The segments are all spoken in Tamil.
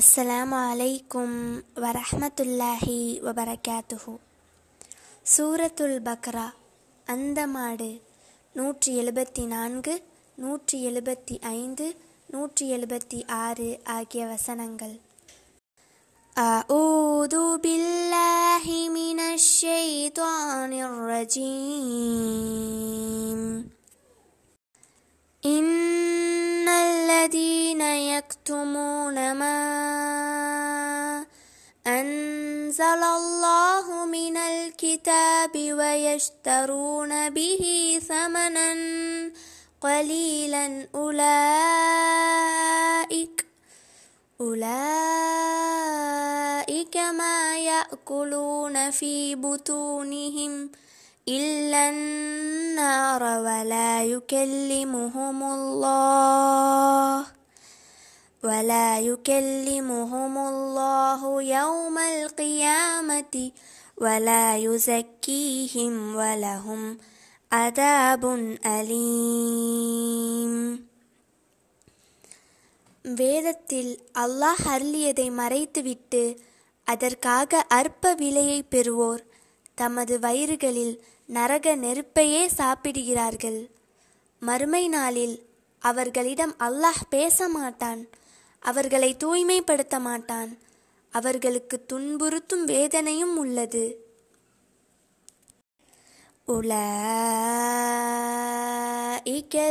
அஸ்ஸலாம் அலைக்கும் வரஹமத்துல்லாஹி வபரகாத்துஹு சூரத்துல் பக்ரா அந்த மாடு நூற்றி எழுபத்தி நான்கு நூற்றி எழுபத்தி ஐந்து நூற்றி எழுபத்தி ஆறு ஆகிய வசனங்கள் أعوذ بالله من الشيطان الرجيم إن الذي يكتمون ما أنزل الله من الكتاب ويشترون به ثمنا قليلا أولئك أولئك ما يأكلون في بطونهم إلا النار ولا يكلمهم الله ولا يكلمهم الله يوم القيامة ولا يزكيهم ولهم عذاب أليم வேதத்தில் அல்லாஹ் அருளியதை மறைத்துவிட்டு அதற்காக அற்ப விலையை பெறுவோர் தமது வயிறுகளில் நரக நெருப்பையே சாப்பிடுகிறார்கள் மறுமை நாளில் அவர்களிடம் அல்லாஹ் பேச மாட்டான் அவர்களை தூய்மைப்படுத்த மாட்டான் அவர்களுக்கு துன்புறுத்தும் வேதனையும் உள்ளது أولئك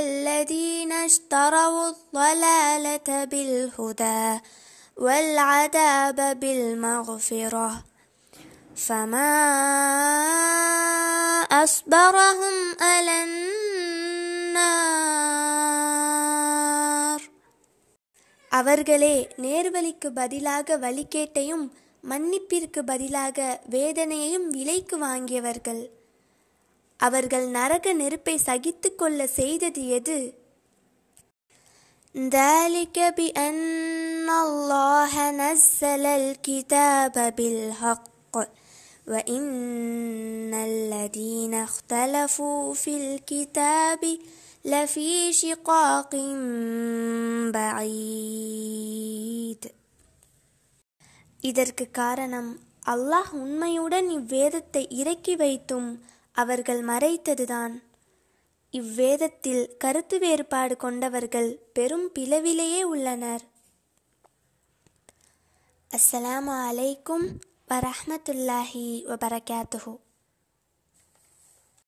الذين اشتروا الضلالة بالهدى والعذاب بالمغفرة فما أصبرهم أن அவர்களே நேர்வழிக்கு பதிலாக வழிகேட்டையும் மன்னிப்பிற்கு பதிலாக வேதனையையும் விலைக்கு வாங்கியவர்கள் அவர்கள் நரக நெருப்பை சகித்து கொள்ள செய்தது எது ذلك بأن الله نزل الكتاب بالحق وإن الذين اختلفوا في الكتاب لفي شقاق பஈத் இதற்கு காரணம் அல்லாஹ் உண்மையுடன் இவ்வேதத்தை இறக்கி வைத்தும் அவர்கள் மறைத்ததுதான் இவ்வேதத்தில் கருத்து வேறுபாடு கொண்டவர்கள் பெரும் பிளவிலேயே உள்ளனர் அஸ்ஸலாமு அலைக்கும் வரஹமத்துல்லாஹி வபரகாத்துஹூ